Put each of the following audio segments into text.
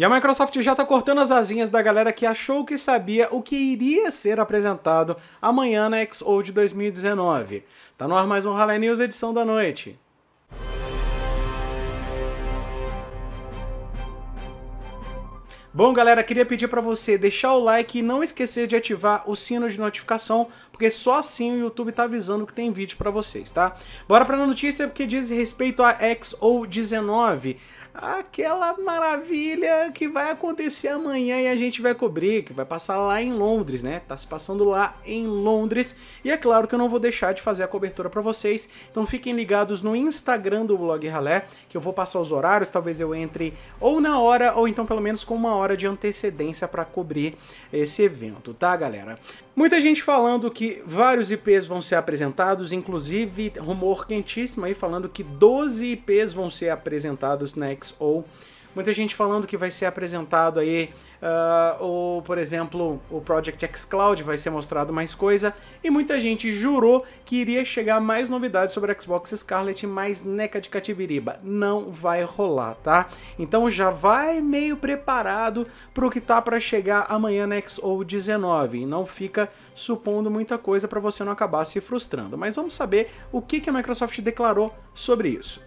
E a Microsoft já está cortando as asinhas da galera que achou que sabia o que iria ser apresentado amanhã na XO de 2019. Tá no ar mais um Rally News edição da noite. Bom, galera, queria pedir para você deixar o like e não esquecer de ativar o sino de notificação, porque só assim o YouTube tá avisando que tem vídeo para vocês, tá? Bora para a notícia que diz respeito a XO19, aquela maravilha que vai acontecer amanhã e a gente vai cobrir, que vai passar lá em Londres, né? Tá se passando lá em Londres, e é claro que eu não vou deixar de fazer a cobertura para vocês, então fiquem ligados no Instagram do Blog Ralé, que eu vou passar os horários, talvez eu entre ou na hora, ou então pelo menos com uma hora hora de antecedência para cobrir esse evento, tá, galera? Muita gente falando que vários IPs vão ser apresentados, inclusive rumor quentíssimo aí falando que 12 IPs vão ser apresentados na XO Muita gente falando que vai ser apresentado aí, uh, ah, ou por exemplo, o Project X Cloud vai ser mostrado mais coisa, e muita gente jurou que iria chegar mais novidades sobre a Xbox Scarlet mais neca de catibiriba. Não vai rolar, tá? Então já vai meio preparado pro que tá para chegar amanhã na ou 19, não fica supondo muita coisa para você não acabar se frustrando. Mas vamos saber o que, que a Microsoft declarou sobre isso.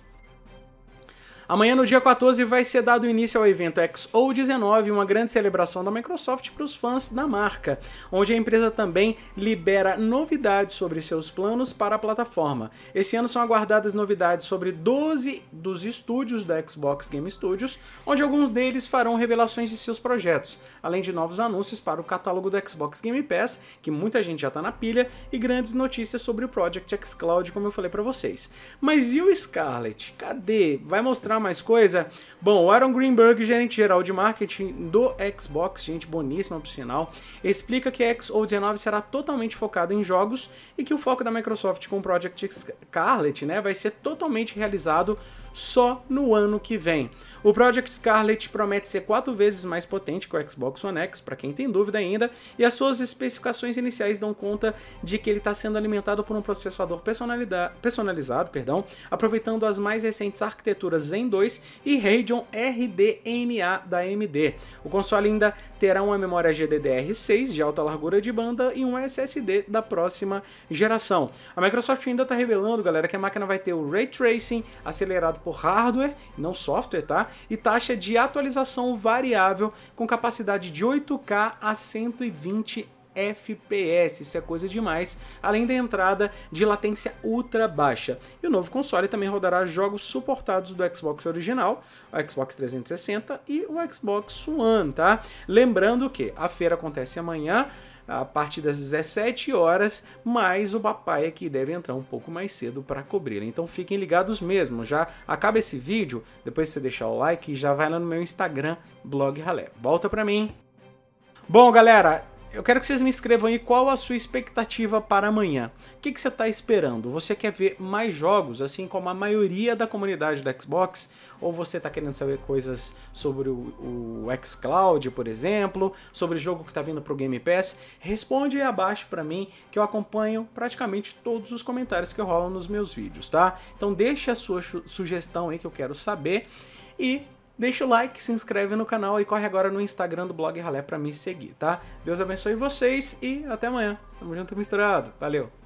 Amanhã, no dia 14, vai ser dado início ao evento XO19, uma grande celebração da Microsoft para os fãs da marca, onde a empresa também libera novidades sobre seus planos para a plataforma. Esse ano são aguardadas novidades sobre 12 dos estúdios da Xbox Game Studios, onde alguns deles farão revelações de seus projetos, além de novos anúncios para o catálogo do Xbox Game Pass, que muita gente já está na pilha, e grandes notícias sobre o Project xCloud, como eu falei para vocês. Mas e o Scarlet? Cadê? Vai mostrar mais coisa? Bom, o Aaron Greenberg, gerente geral de marketing do Xbox, gente boníssima por sinal, explica que a XO19 será totalmente focado em jogos e que o foco da Microsoft com o Project Scarlet né, vai ser totalmente realizado só no ano que vem. O Project Scarlet promete ser quatro vezes mais potente que o Xbox One X, para quem tem dúvida ainda, e as suas especificações iniciais dão conta de que ele está sendo alimentado por um processador personalizado, perdão, aproveitando as mais recentes arquiteturas em Zen 2 e Radeon RDNA da AMD. O console ainda terá uma memória GDDR6 de alta largura de banda e um SSD da próxima geração. A Microsoft ainda está revelando, galera, que a máquina vai ter o Ray Tracing acelerado por hardware, não software, tá? E taxa de atualização variável com capacidade de 8K a 120 FPS, isso é coisa demais, além da entrada de latência ultra baixa. E o novo console também rodará jogos suportados do Xbox original, o Xbox 360 e o Xbox One, tá? Lembrando que a feira acontece amanhã, a partir das 17 horas, mas o papai é que deve entrar um pouco mais cedo para cobrir. Então fiquem ligados mesmo. Já acaba esse vídeo, depois você deixar o like, já vai lá no meu Instagram, blog Ralé. Volta para mim. Bom, galera, eu quero que vocês me escrevam aí qual a sua expectativa para amanhã. O que, que você está esperando? Você quer ver mais jogos, assim como a maioria da comunidade da Xbox? Ou você está querendo saber coisas sobre o, o xCloud, por exemplo? Sobre o jogo que está vindo para o Game Pass? Responde aí abaixo para mim, que eu acompanho praticamente todos os comentários que rolam nos meus vídeos, tá? Então deixa a sua sugestão aí que eu quero saber. E Deixa o like, se inscreve no canal e corre agora no Instagram do Blog Ralé pra me seguir, tá? Deus abençoe vocês e até amanhã. Tamo junto misturado. Valeu!